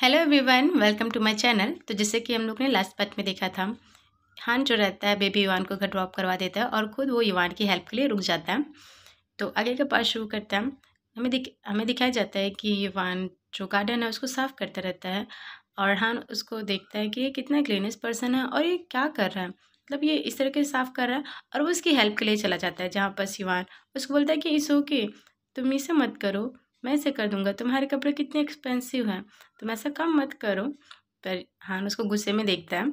hello everyone welcome to my channel तो जैसे कि हम लोग ने लास्ट पार्ट में देखा था हान जो रहता है बेबी युवान को घर ड्रॉप करवा देता है और खुद वो युवान की हेल्प के लिए रुक जाता है तो आगे का पार्ट शुरू करते हैं हमें दिख हमें दिखाया जाता है कि युवान जो गार्डन है उसको साफ़ करता रहता है और हान उसको देखता है कि ये कितना क्लीनेस्ट पर्सन है और ये क्या कर रहा है मतलब ये इस तरह के साफ़ कर रहा है और वो उसकी हेल्प के लिए चला जाता है जहाँ पर युवान उसको बोलता है कि इस ओके तुम इसे मत करो मैं ऐसे कर दूंगा तुम्हारे कपड़े कितने एक्सपेंसिव हैं तुम ऐसा कम मत करो पर हान उसको गुस्से में देखता है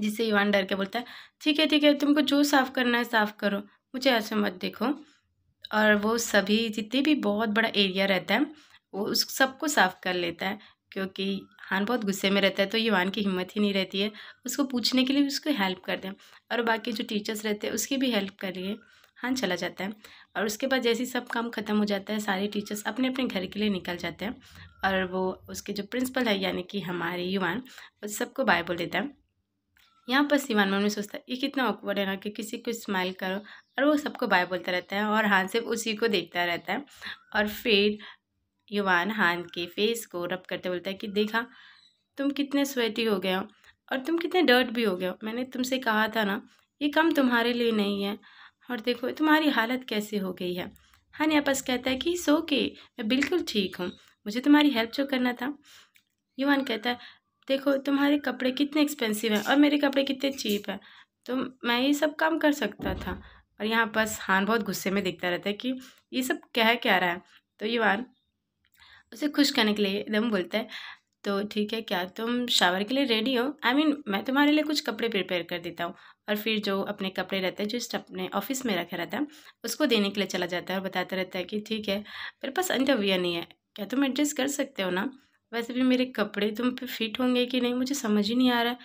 जिससे युवान डर के बोलता है ठीक है ठीक है तुमको जो साफ़ करना है साफ़ करो मुझे ऐसे मत देखो और वो सभी जितने भी बहुत बड़ा एरिया रहता है वो उस सबको साफ़ कर लेता है क्योंकि हान बहुत गुस्से में रहता है तो युवान की हिम्मत ही नहीं रहती है उसको पूछने के लिए भी उसको हेल्प कर दें और बाकी जो टीचर्स रहते हैं उसकी भी हेल्प करिए हान चला जाता है और उसके बाद जैसे ही सब काम ख़त्म हो जाता है सारे टीचर्स अपने अपने घर के लिए निकल जाते हैं और वो उसके जो प्रिंसिपल है यानी कि हमारे युवान उस सबको बाय बोल देता है यहाँ पर सिवान मन में सोचता है ये कितना ऑकवर्ड है ना कि किसी को स्माइल करो और वो सबको बाय बोलता रहता है और हान सिर्फ उसी को देखता रहता है और फिर युवान हान के फेस को रब करते बोलता है कि देखा तुम कितने स्वेटी हो गए हो और तुम कितने डर्ट भी हो गए हो मैंने तुमसे कहा था ना ये काम तुम्हारे लिए नहीं है और देखो तुम्हारी हालत कैसे हो गई है हनी आपस कहता है कि सो के मैं बिल्कुल ठीक हूँ मुझे तुम्हारी हेल्प जो करना था युवान कहता है देखो तुम्हारे कपड़े कितने एक्सपेंसिव हैं और मेरे कपड़े कितने चीप हैं तो मैं ये सब काम कर सकता था और यहाँ बस हान बहुत गुस्से में दिखता रहता है कि ये सब कह क्या रहा है तो युवान उसे खुश करने के लिए एकदम बोलता है तो ठीक है क्या तुम शावर के लिए रेडी हो आई I मीन mean, मैं तुम्हारे लिए कुछ कपड़े प्रिपेयर कर देता हूँ और फिर जो अपने कपड़े रहते हैं जो अपने ऑफिस में रखा रहता है उसको देने के लिए चला जाता है और बताता रहता है कि ठीक है मेरे पास इंटरव्यू नहीं है क्या तुम एडजस्ट कर सकते हो ना वैसे भी मेरे कपड़े तुम पे फिट होंगे कि नहीं मुझे समझ ही नहीं आ रहा है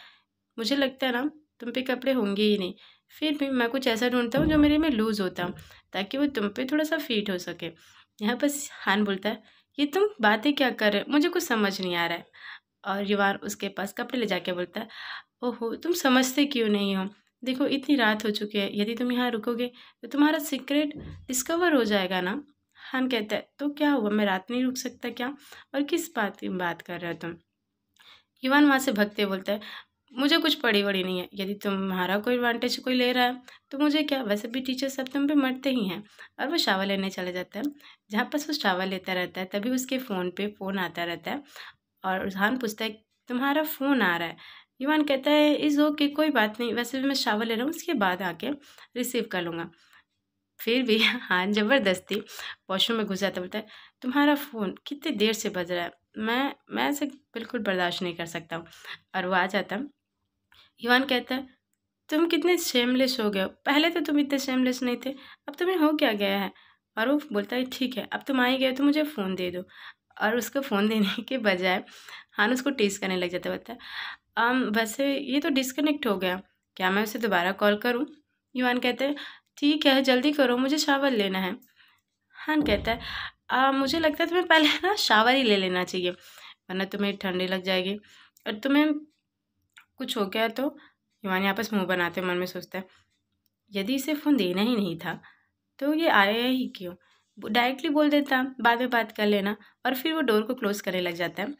मुझे लगता है ना तुम पे कपड़े होंगे ही नहीं फिर भी मैं कुछ ऐसा ढूंढता हूँ जो मेरे में लूज़ होता हूँ ताकि वो तुम पे थोड़ा सा फिट हो सके यहाँ पर हान बोलता है ये तुम बातें क्या कर रहे हो मुझे कुछ समझ नहीं आ रहा है और युवान उसके पास कपड़े ले जाके बोलता है ओहो तुम समझते क्यों नहीं हो देखो इतनी रात हो चुकी है यदि तुम यहाँ रुकोगे तो तुम्हारा सीक्रेट डिस्कवर हो जाएगा ना हान कहता है तो क्या हुआ मैं रात नहीं रुक सकता क्या और किस बात की बात कर रहे हो तुम युवान वहाँ से भगते बोलता है मुझे कुछ पड़ी वड़ी नहीं है यदि तुम्हारा कोई एडवांटेज कोई ले रहा है तो मुझे क्या वैसे भी टीचर सब तुम पे मरते ही हैं और वो शावर लेने चले जाते हैं जहाँ पर वो शावर लेता रहता है तभी उसके फ़ोन पे फ़ोन आता रहता है और रुझान पूछता है तुम्हारा फ़ोन आ रहा है युवान कहता है इज़ ओके कोई बात नहीं वैसे भी मैं शावर ले रहा हूँ उसके बाद आके रिसीव कर लूँगा फिर भी हाँ ज़बरदस्ती वॉशरूम में घुस जाता बोलता है तुम्हारा फ़ोन कितनी देर से बज रहा है मैं मैं ऐसे बिल्कुल बर्दाश्त नहीं कर सकता हूँ और वो आ जाता यूवान कहता है तुम कितने शेमलेस हो गए हो पहले तो तुम इतने शेमलेस नहीं थे अब तुम्हें हो क्या गया है मारूफ बोलता है ठीक है अब तुम आ ही गए तो मुझे फ़ोन दे दो और उसको फ़ोन देने के बजाय हान उसको टेस्ट करने लग जाता है आम वैसे ये तो डिसकनेक्ट हो गया क्या मैं उसे दोबारा कॉल करूँ यूवान कहते हैं ठीक है जल्दी करो मुझे शावर लेना है हान कहता है आ, मुझे लगता है तुम्हें पहले ना शावर ही ले लेना चाहिए वरना तुम्हें ठंडी लग जाएगी और तुम्हें कुछ हो गया तो युवानी आपस मुंह बनाते मन में सोचता है यदि इसे फ़ोन देना ही नहीं था तो ये आया ही क्यों डायरेक्टली बोल देता बाद में बात कर लेना और फिर वो डोर को क्लोज़ करने लग जाता है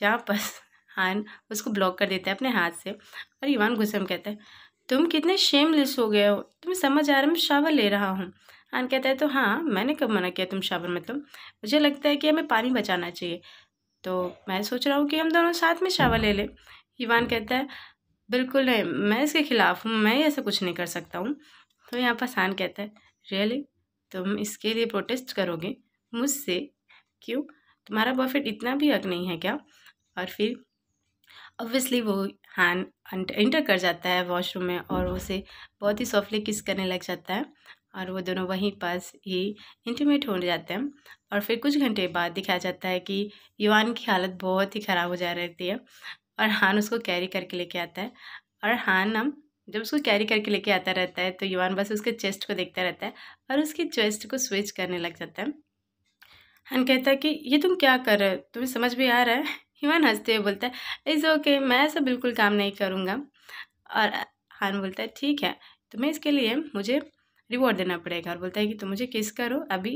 जहाँ पस हान उसको ब्लॉक कर देता है अपने हाथ से और ईवान गुस्से में कहता है तुम कितने शेमलेस हो गए हो तुम्हें समझ आ रहा है मैं शावर ले रहा हूँ हान कहता है तो हाँ मैंने कब मना किया तुम शावर मतलब मुझे लगता है कि हमें पानी बचाना चाहिए तो मैं सोच रहा हूँ कि हम दोनों साथ में शावर ले लें ईवान कहता है बिल्कुल नहीं मैं इसके ख़िलाफ़ हूँ मैं ऐसा कुछ नहीं कर सकता हूँ तो यहाँ पर सान कहता है रियली तुम इसके लिए प्रोटेस्ट करोगे मुझसे क्यों तुम्हारा बॉयफ्रेंड इतना भी हक नहीं है क्या और फिर ऑब्वियसली वो हैन इंटर कर जाता है वॉशरूम में और उसे बहुत ही सॉफ्टली किस करने लग जाता है और वो दोनों वहीं पास ही इंटीमेट हो जाते हैं और फिर कुछ घंटे बाद दिखाया जाता है कि युवान की हालत बहुत ही ख़राब हो जा रहती है और हान उसको कैरी करके लेके आता है और हान हम जब उसको कैरी करके लेके आता रहता है तो युवान बस उसके चेस्ट को देखता रहता है और उसकी चेस्ट को स्विच करने लग जाता है हन कहता है कि ये तुम क्या कर रहे हो तुम्हें समझ भी आ रहा है युवान हंसते हुए बोलता है इज़ ओके मैं ऐसा बिल्कुल काम नहीं करूँगा और हान बोलता है ठीक है तुम्हें इसके लिए मुझे रिवॉर्ड देना पड़ेगा और बोलता है कि तुम तो मुझे किस करो अभी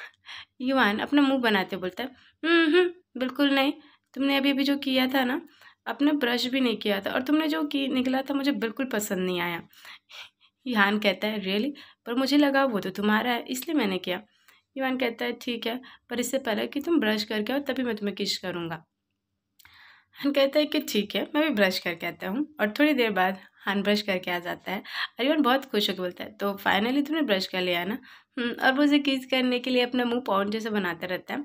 युवान अपना मुंह बनाते बोलता है हम्म, हम्म, बिल्कुल नहीं तुमने अभी अभी जो किया था ना अपना ब्रश भी नहीं किया था और तुमने जो की निकला था मुझे बिल्कुल पसंद नहीं आया यूहान कहता है रियली पर मुझे लगा वो तो तुम्हारा है इसलिए मैंने किया यूहान कहता है ठीक है पर इससे पहले कि तुम ब्रश करके आओ तभी मैं तुम्हें किश करूँगा हान कहता है कि ठीक है मैं भी ब्रश करके आता हूँ और थोड़ी देर बाद हान ब्रश करके आ जाता है और अरिवन बहुत खुश होकर बोलता है तो फाइनली तुमने ब्रश कर लिया ना और हम्म, वो उसे किस करने के लिए अपना मुंह पाउंड जैसे बनाता रहता है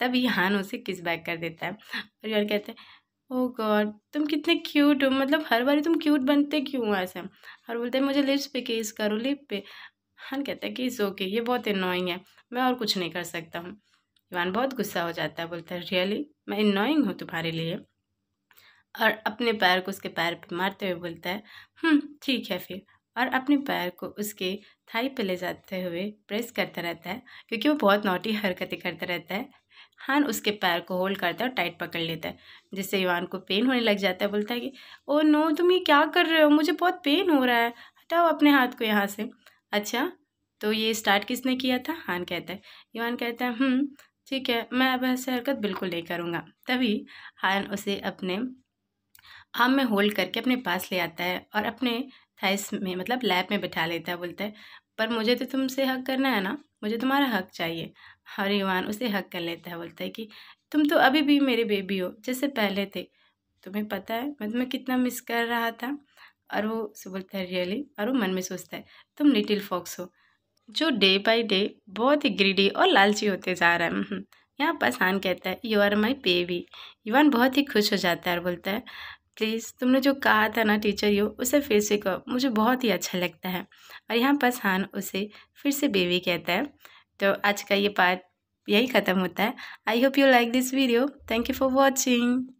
तब हान उसे किस बैक कर देता है और अरिवन कहते हैं ओ गॉड तुम कितने क्यूट हो मतलब हर बारी तुम क्यूट बनते क्यों हो ऐसे और बोलते हैं मुझे लिप्स पे केस करो लिप पे हन कहता है कि इस ओके ये बहुत इनोइंग है मैं और कुछ नहीं कर सकता हूँ इवान बहुत गुस्सा हो जाता है बोलता है रियली मैं इनोइंग हूँ तुम्हारे लिए और अपने पैर को उसके पैर पे मारते हुए बोलता है हम्म, ठीक है फिर और अपने पैर को उसके थाई पे ले जाते हुए प्रेस करता रहता है क्योंकि वो बहुत नोटी हरकतें करता रहता है हान उसके पैर को होल्ड करता है और टाइट पकड़ लेता है जिससे युवान को पेन होने लग जाता है बोलता है कि ओ नो तुम ये क्या कर रहे हो मुझे बहुत पेन हो रहा है हटाओ अपने हाथ को यहाँ से अच्छा तो ये स्टार्ट किसने किया था हान कहता है युवान कहता है हम्म, ठीक है मैं अब ऐसे हरकत बिल्कुल नहीं करूँगा तभी हान उसे अपने आम में होल्ड करके अपने पास ले आता है और अपने थाइस में मतलब लैब में बिठा लेता है बोलता है पर मुझे तो तुमसे हक करना है ना मुझे तुम्हारा हक चाहिए और ईवान उसे हक कर लेता है बोलता है कि तुम तो अभी भी मेरे बेबी हो जैसे पहले थे तुम्हें पता है मैं तुम्हें कितना मिस कर रहा था और वो से बोलता है रियली और वो मन में सोचता है तुम लिटिल फॉक्स हो जो डे बाई डे बहुत ही ग्रीडी और लालची होते जा रहा है यहाँ पर आसान कहता है यू आर माई बेबी ईवान बहुत ही खुश हो जाता है और बोलता है प्लीज़ तुमने जो कहा था ना टीचर यू उसे फिर से कहो मुझे बहुत ही अच्छा लगता है और यहाँ पसहान उसे फिर से बेबी कहता है तो आज का ये पार्ट यही ख़त्म होता है I hope you like this video thank you for watching